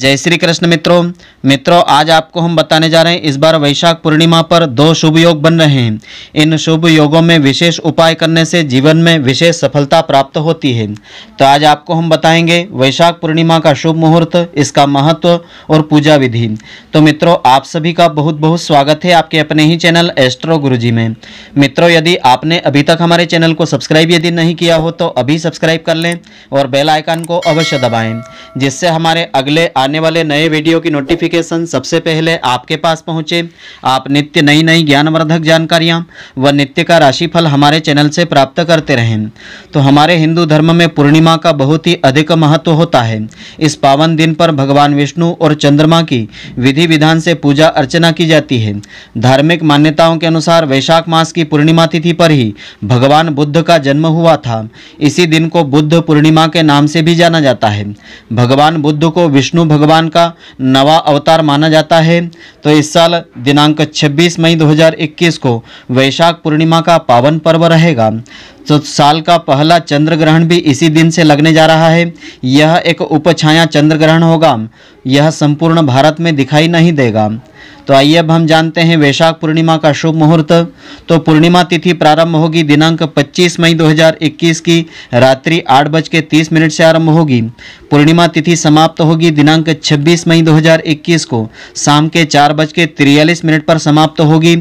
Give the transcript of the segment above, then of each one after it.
जय श्री कृष्ण मित्रों मित्रों आज आपको हम बताने जा रहे हैं इस बार वैशाख पूर्णिमा पर दो शुभ योग बन रहे हैं इन शुभ योगों में विशेष उपाय करने से जीवन में विशेष सफलता प्राप्त होती है तो आज आपको हम बताएंगे वैशाख पूर्णिमा का शुभ मुहूर्त इसका महत्व और पूजा विधि तो मित्रों आप सभी का बहुत बहुत स्वागत है आपके अपने ही चैनल एस्ट्रो गुरु में मित्रों यदि आपने अभी तक हमारे चैनल को सब्सक्राइब यदि नहीं किया हो तो अभी सब्सक्राइब कर लें और बेलाइकन को अवश्य दबाएँ जिससे हमारे अगले आने वाले नए वीडियो की नोटिफिकेशन सबसे पहले आपके पास पहुंचे आप नित्य नई नई ज्ञानवर्धक जानकारियां व नित्य का राशिफल हमारे चैनल से प्राप्त करते रहें तो हमारे हिंदू धर्म में पूर्णिमा का बहुत ही अधिक महत्व होता है इस पावन दिन पर भगवान विष्णु और चंद्रमा की विधि विधान से पूजा अर्चना की जाती है धार्मिक मान्यताओं के अनुसार वैशाख मास की पूर्णिमा तिथि पर ही भगवान बुद्ध का जन्म हुआ था इसी दिन को बुद्ध पूर्णिमा के नाम से भी जाना जाता है भगवान बुद्ध को विष्णु भगवान का नवा अवतार माना जाता है तो इस साल दिनांक 26 मई 2021 को वैशाख पूर्णिमा का पावन पर्व रहेगा तो साल का पहला चंद्र ग्रहण भी इसी दिन से लगने जा रहा है यह एक उपछाया चंद्र ग्रहण होगा यह संपूर्ण भारत में दिखाई नहीं देगा तो आइए अब हम जानते हैं वैशाख पूर्णिमा का शुभ मुहूर्त तो पूर्णिमा तिथि प्रारंभ होगी दिनांक 25 मई 2021 की रात्रि आठ बज के मिनट से आरंभ होगी पूर्णिमा तिथि समाप्त होगी दिनांक 26 मई 2021 को शाम के चार बज के मिनट पर समाप्त होगी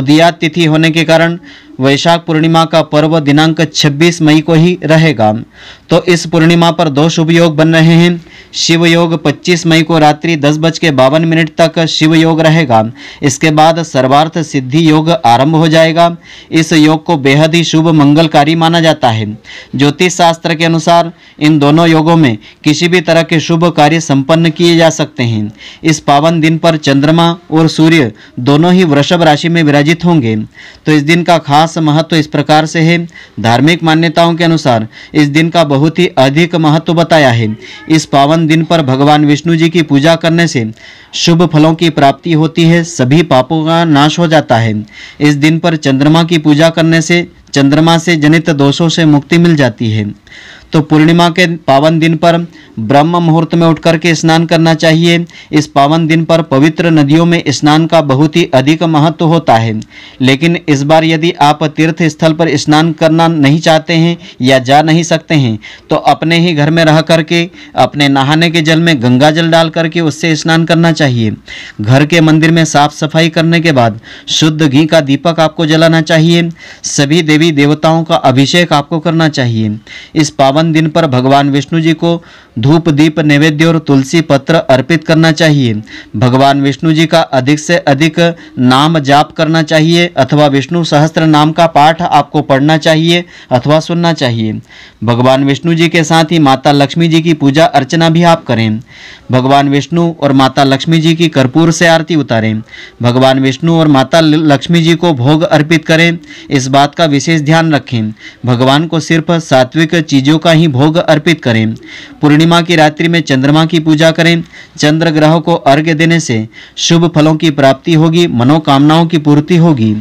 उदया तिथि होने के कारण वैशाख पूर्णिमा का पर्व दिनांक 26 मई को ही रहेगा तो इस पूर्णिमा पर दो शुभ योग बन रहे हैं शिव योग पच्चीस मई को रात्रि दस बज के बावन मिनट तक शिव योग रहेगा इसके बाद सर्वार्थ सिद्धि योग आरंभ हो जाएगा इस योग को बेहद ही शुभ मंगलकारी माना जाता है ज्योतिष शास्त्र के अनुसार इन दोनों योगों में किसी भी तरह के शुभ कार्य संपन्न किए जा सकते हैं इस पावन दिन पर चंद्रमा और सूर्य दोनों ही वृषभ राशि में विराजित होंगे तो इस दिन का खास महत्व इस प्रकार से है धार्मिक मान्यताओं के अनुसार इस दिन का बहुत ही अधिक महत्व बताया है इस पावन पावन दिन पर भगवान विष्णु जी की पूजा करने से शुभ फलों की प्राप्ति होती है सभी पापों का नाश हो जाता है इस दिन पर चंद्रमा की पूजा करने से चंद्रमा से जनित दोषों से मुक्ति मिल जाती है तो पूर्णिमा के पावन दिन पर ब्रह्म मुहूर्त में उठ के स्नान करना चाहिए इस पावन दिन पर पवित्र नदियों में स्नान का बहुत ही अधिक महत्व होता है लेकिन इस बार यदि आप तीर्थ स्थल पर स्नान करना नहीं चाहते हैं या जा नहीं सकते हैं तो अपने ही घर में रह करके अपने नहाने के जल में गंगा जल डाल करके उससे स्नान करना चाहिए घर के मंदिर में साफ सफाई करने के बाद शुद्ध घी का दीपक आपको जलाना चाहिए सभी देवी देवताओं का अभिषेक आपको करना चाहिए इस पावन बावन दिन पर भगवान विष्णु जी को धूप दीप नैवेद्य और तुलसी पत्र अर्पित करना चाहिए भगवान विष्णु जी का अधिक से अधिक नाम जाप करना चाहिए अथवा विष्णु सहस्त्र नाम का पाठ आपको पढ़ना चाहिए अथवा सुनना चाहिए भगवान विष्णु जी के साथ ही माता लक्ष्मी जी की पूजा अर्चना भी आप करें भगवान विष्णु और माता लक्ष्मी जी की कर्पूर से आरती उतारें भगवान विष्णु और माता लक्ष्मी जी को भोग अर्पित करें इस बात का विशेष ध्यान रखें भगवान को सिर्फ सात्विक चीज़ों का ही भोग अर्पित करें पूर्णिमा पूर्णिमा की रात्रि में चंद्रमा की पूजा करें चंद्र ग्रह को अर्घ्य देने से शुभ फलों की प्राप्ति होगी मनोकामनाओं की पूर्ति होगी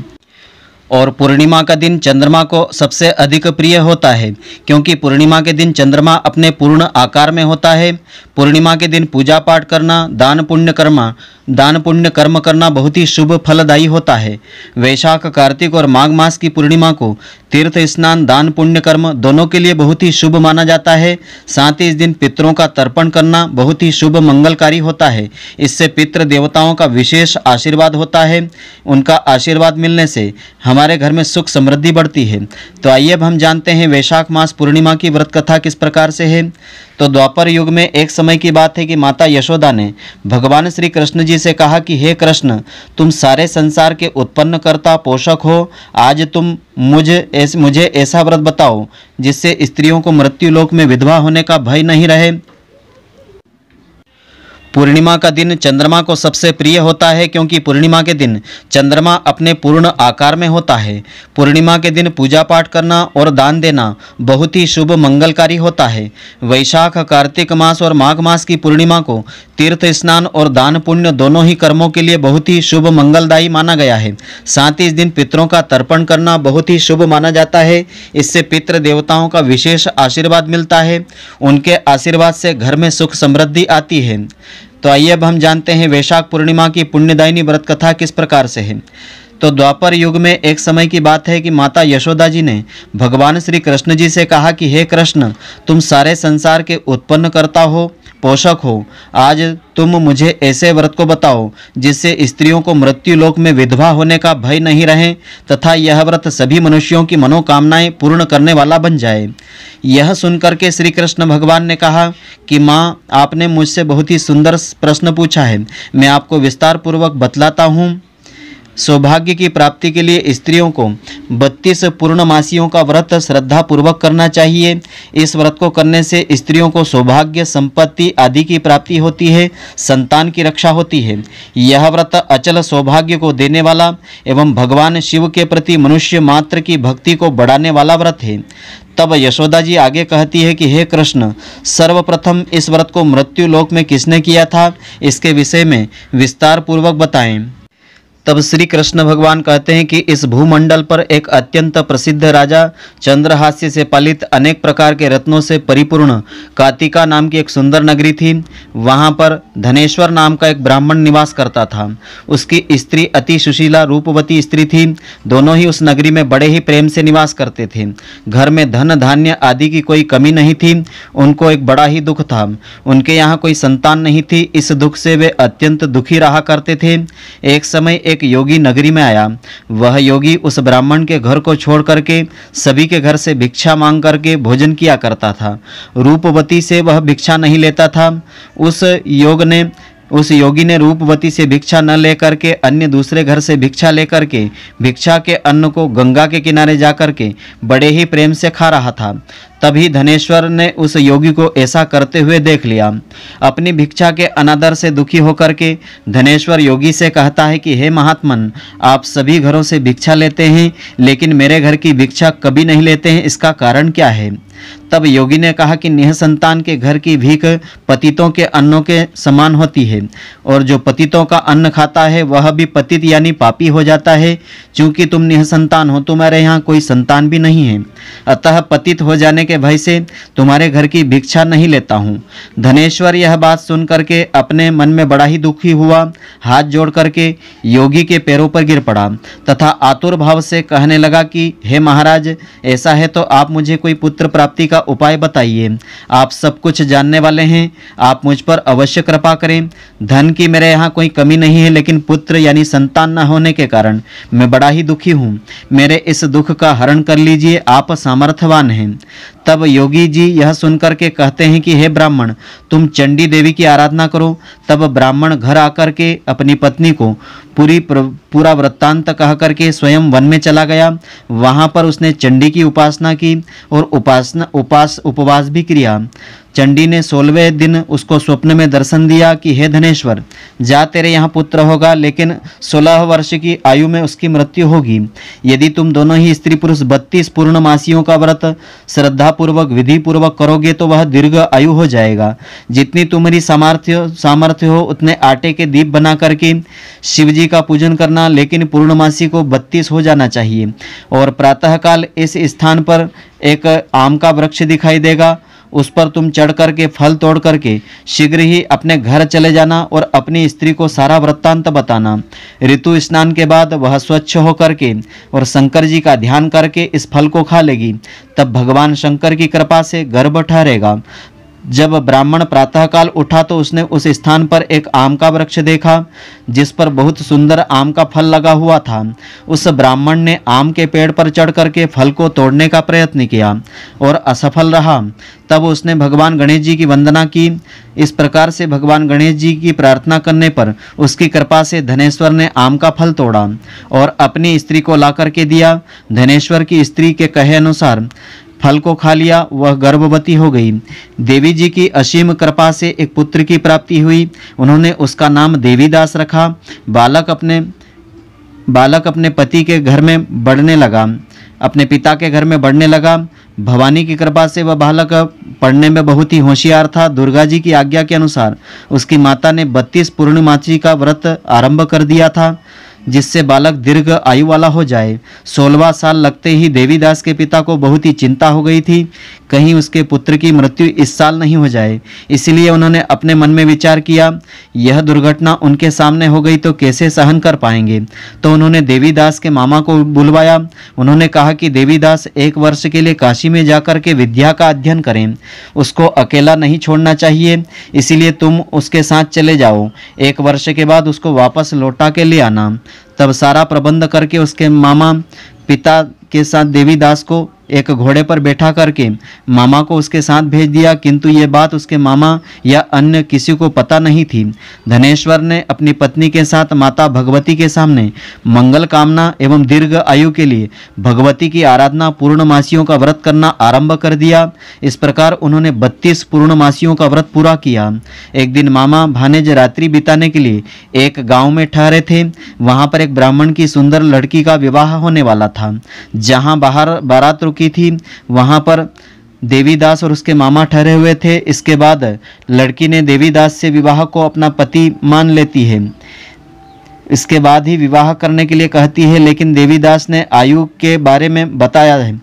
और पूर्णिमा का दिन चंद्रमा को सबसे अधिक प्रिय होता है क्योंकि पूर्णिमा के दिन चंद्रमा अपने पूर्ण आकार में होता है पूर्णिमा के दिन पूजा पाठ करना दान पुण्य कर्मा दान पुण्य कर्म करना बहुत ही शुभ फलदायी होता है वैशाख कार्तिक और माघ मास की पूर्णिमा को तीर्थ स्नान दान पुण्य कर्म दोनों के लिए बहुत ही शुभ माना जाता है साथ ही इस दिन पितरों का तर्पण करना बहुत ही शुभ मंगलकारी होता है इससे पितृ देवताओं का विशेष आशीर्वाद होता है उनका आशीर्वाद मिलने से हम हमारे घर में सुख समृद्धि बढ़ती है तो आइए अब हम जानते हैं वैशाख मास पूर्णिमा की व्रत कथा किस प्रकार से है तो द्वापर युग में एक समय की बात है कि माता यशोदा ने भगवान श्री कृष्ण जी से कहा कि हे कृष्ण तुम सारे संसार के उत्पन्नकर्ता पोषक हो आज तुम मुझे ऐस, मुझे ऐसा व्रत बताओ जिससे स्त्रियों को मृत्यु लोक में विधवा होने का भय नहीं रहे पूर्णिमा का दिन चंद्रमा को सबसे प्रिय होता है क्योंकि पूर्णिमा के दिन चंद्रमा अपने पूर्ण आकार में होता है पूर्णिमा के दिन पूजा पाठ करना और दान देना बहुत ही शुभ मंगलकारी होता है वैशाख कार्तिक मास और माघ मास की पूर्णिमा को तीर्थ स्नान और दान पुण्य दोनों ही कर्मों के लिए बहुत ही शुभ मंगलदायी माना गया है साथ ही इस दिन पितरों का तर्पण करना बहुत ही शुभ माना जाता है इससे पितृ देवताओं का विशेष आशीर्वाद मिलता है उनके आशीर्वाद से घर में सुख समृद्धि आती है तो आइए अब हम जानते हैं वैशाख पूर्णिमा की पुण्यदायिनी व्रत कथा किस प्रकार से है तो द्वापर युग में एक समय की बात है कि माता यशोदा जी ने भगवान श्री कृष्ण जी से कहा कि हे कृष्ण तुम सारे संसार के उत्पन्न करता हो पोषक हो आज तुम मुझे ऐसे व्रत को बताओ जिससे स्त्रियों को मृत्यु लोक में विधवा होने का भय नहीं रहे तथा यह व्रत सभी मनुष्यों की मनोकामनाएं पूर्ण करने वाला बन जाए यह सुनकर के श्री कृष्ण भगवान ने कहा कि माँ आपने मुझसे बहुत ही सुंदर प्रश्न पूछा है मैं आपको विस्तार पूर्वक बतलाता हूँ सौभाग्य की प्राप्ति के लिए स्त्रियों को बत्तीस पूर्णमासियों का व्रत श्रद्धापूर्वक करना चाहिए इस व्रत को करने से स्त्रियों को सौभाग्य संपत्ति आदि की प्राप्ति होती है संतान की रक्षा होती है यह व्रत अचल सौभाग्य को देने वाला एवं भगवान शिव के प्रति मनुष्य मात्र की भक्ति को बढ़ाने वाला व्रत है तब यशोदा जी आगे कहती है कि हे कृष्ण सर्वप्रथम इस व्रत को मृत्यु लोक में किसने किया था इसके विषय में विस्तार पूर्वक बताएं तब श्री कृष्ण भगवान कहते हैं कि इस भूमंडल पर एक अत्यंत प्रसिद्ध राजा चंद्रहास्य से पालित अनेक प्रकार के रत्नों से परिपूर्ण कातिका नाम की एक सुंदर नगरी थी वहाँ पर धनेश्वर नाम का एक ब्राह्मण निवास करता था उसकी स्त्री अति सुशीला रूपवती स्त्री थी दोनों ही उस नगरी में बड़े ही प्रेम से निवास करते थे घर में धन धान्य आदि की कोई कमी नहीं थी उनको एक बड़ा ही दुख था उनके यहाँ कोई संतान नहीं थी इस दुख से वे अत्यंत दुखी रहा करते थे एक समय एक एक योगी नगरी में आया वह योगी उस ब्राह्मण के घर को छोड़ करके सभी के घर से भिक्षा मांग करके भोजन किया करता था रूपवती से वह भिक्षा नहीं लेता था उस योग ने उस योगी ने रूपवती से भिक्षा न लेकर के अन्य दूसरे घर से भिक्षा लेकर के भिक्षा के अन्न को गंगा के किनारे जाकर के बड़े ही प्रेम से खा रहा था तभी धनेश्वर ने उस योगी को ऐसा करते हुए देख लिया अपनी भिक्षा के अनादर से दुखी होकर के धनेश्वर योगी से कहता है कि हे महात्मन आप सभी घरों से भिक्षा लेते हैं लेकिन मेरे घर की भिक्षा कभी नहीं लेते हैं इसका कारण क्या है तब योगी ने कहा कि नेह संतान के घर की भीख पतितों के अन्नों के समान होती है और जो पतितों का अन्न खाता है वह भी पतित यानी पापी हो जाता है क्योंकि तुम नेह संतान हो तुम्हारे यहाँ कोई संतान भी नहीं है अतः पतित हो जाने के भय से तुम्हारे घर की भिक्षा नहीं लेता हूँ धनेश्वर यह बात सुन करके अपने मन में बड़ा ही दुखी हुआ हाथ जोड़ करके योगी के पैरों पर गिर पड़ा तथा आतुर भाव से कहने लगा कि हे महाराज ऐसा है तो आप मुझे कोई पुत्र प्राप्त प्राप्ति का उपाय बताइए आप सब कुछ जानने वाले हैं आप मुझ पर अवश्य कृपा करें धन की मेरे यहाँ कोई कमी नहीं है लेकिन पुत्र यानी संतान न होने के कारण मैं बड़ा ही दुखी हूँ मेरे इस दुख का हरण कर लीजिए आप सामर्थ्यवान हैं तब योगी जी यह सुनकर के कहते हैं कि हे ब्राह्मण तुम चंडी देवी की आराधना करो तब ब्राह्मण घर आकर के अपनी पत्नी को पूरी पूरा वृत्तांत कह करके स्वयं वन में चला गया वहाँ पर उसने चंडी की उपासना की और उपासना उपास उपवास भी किया चंडी ने सोलहवें दिन उसको स्वप्न में दर्शन दिया कि हे धनेश्वर जा तेरे यहाँ पुत्र होगा लेकिन सोलह वर्ष की आयु में उसकी मृत्यु होगी यदि तुम दोनों ही स्त्री पुरुष बत्तीस पूर्णमासियों का व्रत श्रद्धापूर्वक विधिपूर्वक करोगे तो वह दीर्घ आयु हो जाएगा जितनी तुम्हारी सामर्थ्य सामर्थ्य हो उतने आटे के दीप बना करके शिव जी का पूजन करना लेकिन पूर्णमासी को बत्तीस हो जाना चाहिए और प्रातःकाल इस स्थान पर एक आम का वृक्ष दिखाई देगा उस पर तुम चढ़ करके फल तोड़ करके शीघ्र ही अपने घर चले जाना और अपनी स्त्री को सारा वृत्तांत बताना ऋतु स्नान के बाद वह स्वच्छ होकर के और शंकर जी का ध्यान करके इस फल को खा लेगी तब भगवान शंकर की कृपा से गर्भ ठहरेगा जब ब्राह्मण प्रातःकाल उठा तो उसने उस स्थान पर एक आम का वृक्ष देखा जिस पर बहुत सुंदर आम का फल लगा हुआ था उस ब्राह्मण ने आम के पेड़ पर चढ़ करके फल को तोड़ने का प्रयत्न किया और असफल रहा तब उसने भगवान गणेश जी की वंदना की इस प्रकार से भगवान गणेश जी की प्रार्थना करने पर उसकी कृपा से धनेश्वर ने आम का फल तोड़ा और अपनी स्त्री को ला करके दिया धनेश्वर की स्त्री के कहे अनुसार फल को खा लिया वह गर्भवती हो गई देवी जी की असीम कृपा से एक पुत्र की प्राप्ति हुई उन्होंने उसका नाम देवीदास रखा बालक अपने बालक अपने पति के घर में बढ़ने लगा अपने पिता के घर में बढ़ने लगा भवानी की कृपा से वह बालक पढ़ने में बहुत ही होशियार था दुर्गा जी की आज्ञा के अनुसार उसकी माता ने बत्तीस पूर्णिमाची का व्रत आरंभ कर दिया था जिससे बालक दीर्घ आयु वाला हो जाए सोलवा साल लगते ही देवीदास के पिता को बहुत ही चिंता हो गई थी कहीं उसके पुत्र की मृत्यु इस साल नहीं हो जाए इसलिए उन्होंने अपने मन में विचार किया यह दुर्घटना उनके सामने हो गई तो कैसे सहन कर पाएंगे तो उन्होंने देवीदास के मामा को बुलवाया उन्होंने कहा कि देवीदास एक वर्ष के लिए काशी में जाकर के विद्या का अध्ययन करें उसको अकेला नहीं छोड़ना चाहिए इसीलिए तुम उसके साथ चले जाओ एक वर्ष के बाद उसको वापस लौटा के ले आना तब सारा प्रबंध करके उसके मामा पिता के साथ देवीदास को एक घोड़े पर बैठा करके मामा को उसके साथ भेज दिया किंतु ये बात उसके मामा या अन्य किसी को पता नहीं थी धनेश्वर ने अपनी पत्नी के साथ माता भगवती के सामने मंगल कामना एवं दीर्घ आयु के लिए भगवती की आराधना पूर्णमासियों का व्रत करना आरंभ कर दिया इस प्रकार उन्होंने बत्तीस पूर्णमासियों का व्रत पूरा किया एक दिन मामा भानेज रात्रि बिताने के लिए एक गाँव में ठहरे थे वहाँ पर एक ब्राह्मण की सुंदर लड़की का विवाह होने वाला था जहाँ बाहर बारात की थी वहाँ पर देवीदास और उसके मामा ठहरे हुए थे इसके बाद लड़की ने देवीदास से विवाह को अपना पति मान लेती है इसके बाद ही विवाह करने के लिए कहती है लेकिन देवीदास ने आयु के बारे में बताया है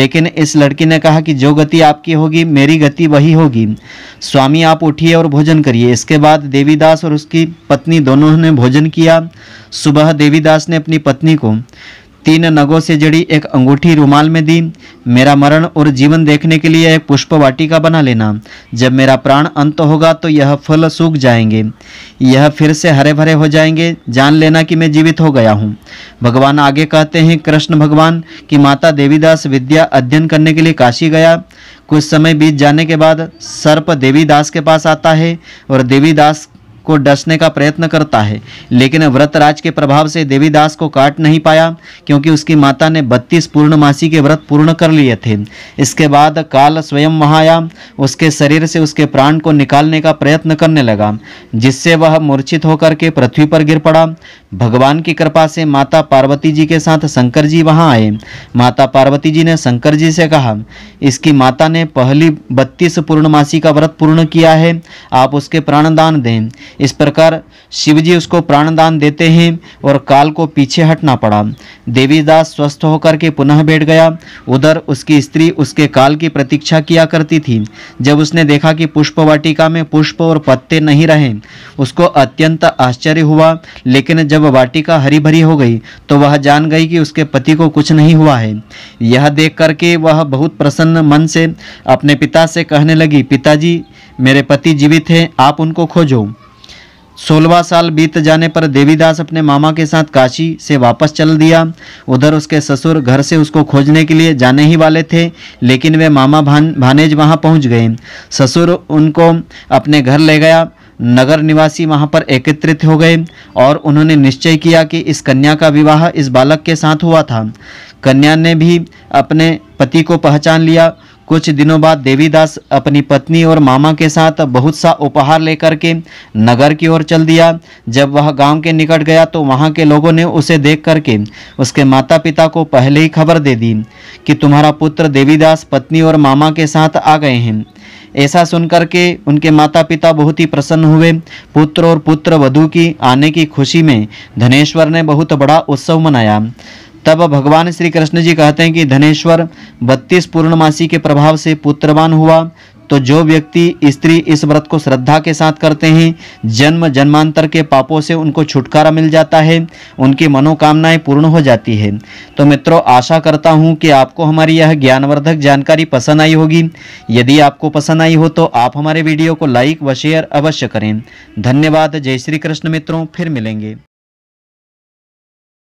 लेकिन इस लड़की ने कहा कि जो गति आपकी होगी मेरी गति वही होगी स्वामी आप उठिए और भोजन करिए इसके बाद देवीदास और उसकी पत्नी दोनों ने भोजन किया सुबह देवीदास ने अपनी पत्नी को तीन नगों से जड़ी एक अंगूठी रुमाल में दी मेरा मरण और जीवन देखने के लिए एक पुष्प वाटिका बना लेना जब मेरा प्राण अंत होगा तो यह फल सूख जाएंगे यह फिर से हरे भरे हो जाएंगे जान लेना कि मैं जीवित हो गया हूँ भगवान आगे कहते हैं कृष्ण भगवान कि माता देवीदास विद्या अध्ययन करने के लिए काशी गया कुछ समय बीत जाने के बाद सर्प देवीदास के पास आता है और देवीदास को डसने का प्रयत्न करता है लेकिन व्रतराज के प्रभाव से देवीदास को काट नहीं पाया क्योंकि उसकी माता ने बत्तीस पूर्णमासी के व्रत पूर्ण कर लिए थे इसके बाद काल स्वयं वहाँ आया उसके शरीर से उसके प्राण को निकालने का प्रयत्न करने लगा जिससे वह मूर्छित होकर के पृथ्वी पर गिर पड़ा भगवान की कृपा से माता पार्वती जी के साथ शंकर जी वहाँ आए माता पार्वती जी ने शंकर जी से कहा इसकी माता ने पहली बत्तीस पूर्णमासी का व्रत पूर्ण किया है आप उसके प्राणदान दें इस प्रकार शिवजी उसको प्राणदान देते हैं और काल को पीछे हटना पड़ा देवीदास स्वस्थ होकर के पुनः बैठ गया उधर उसकी स्त्री उसके काल की प्रतीक्षा किया करती थी जब उसने देखा कि पुष्प वाटिका में पुष्प और पत्ते नहीं रहे उसको अत्यंत आश्चर्य हुआ लेकिन जब वाटिका हरी भरी हो गई तो वह जान गई कि उसके पति को कुछ नहीं हुआ है यह देख करके वह बहुत प्रसन्न मन से अपने पिता से कहने लगी पिताजी मेरे पति जीवित हैं आप उनको खोजो सोलवा साल बीत जाने पर देवीदास अपने मामा के साथ काशी से वापस चल दिया उधर उसके ससुर घर से उसको खोजने के लिए जाने ही वाले थे लेकिन वे मामा भान भानेज वहाँ पहुँच गए ससुर उनको अपने घर ले गया नगर निवासी वहाँ पर एकत्रित हो गए और उन्होंने निश्चय किया कि इस कन्या का विवाह इस बालक के साथ हुआ था कन्या ने भी अपने पति को पहचान लिया कुछ दिनों बाद देवीदास अपनी पत्नी और मामा के साथ बहुत सा उपहार लेकर के नगर की ओर चल दिया जब वह गांव के निकट गया तो वहां के लोगों ने उसे देख करके उसके माता पिता को पहले ही खबर दे दी कि तुम्हारा पुत्र देवीदास पत्नी और मामा के साथ आ गए हैं ऐसा सुनकर के उनके माता पिता बहुत ही प्रसन्न हुए पुत्र और पुत्र वधु की आने की खुशी में धनेश्वर ने बहुत बड़ा उत्सव मनाया तब भगवान श्री कृष्ण जी कहते हैं कि धनेश्वर बत्तीस पूर्णमासी के प्रभाव से पुत्रवान हुआ तो जो व्यक्ति स्त्री इस व्रत को श्रद्धा के साथ करते हैं जन्म जन्मांतर के पापों से उनको छुटकारा मिल जाता है उनकी मनोकामनाएं पूर्ण हो जाती है तो मित्रों आशा करता हूं कि आपको हमारी यह ज्ञानवर्धक जानकारी पसंद आई होगी यदि आपको पसंद आई हो तो आप हमारे वीडियो को लाइक व शेयर अवश्य करें धन्यवाद जय श्री कृष्ण मित्रों फिर मिलेंगे